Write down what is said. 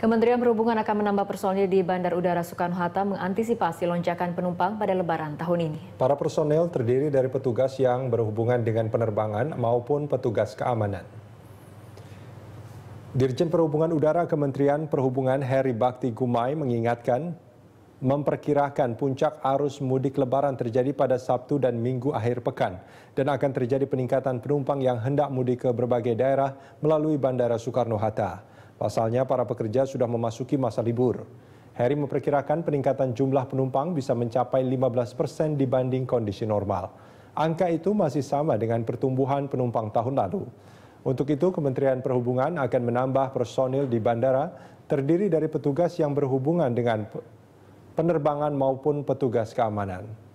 Kementerian Perhubungan akan menambah personil di Bandar Udara Soekarno-Hatta mengantisipasi lonjakan penumpang pada lebaran tahun ini. Para personil terdiri dari petugas yang berhubungan dengan penerbangan maupun petugas keamanan. Dirjen Perhubungan Udara Kementerian Perhubungan Heri Bakti Gumai mengingatkan memperkirakan puncak arus mudik lebaran terjadi pada Sabtu dan Minggu akhir pekan dan akan terjadi peningkatan penumpang yang hendak mudik ke berbagai daerah melalui Bandara Soekarno-Hatta. Pasalnya, para pekerja sudah memasuki masa libur. Heri memperkirakan peningkatan jumlah penumpang bisa mencapai 15 persen dibanding kondisi normal. Angka itu masih sama dengan pertumbuhan penumpang tahun lalu. Untuk itu, Kementerian Perhubungan akan menambah personil di bandara terdiri dari petugas yang berhubungan dengan penerbangan maupun petugas keamanan.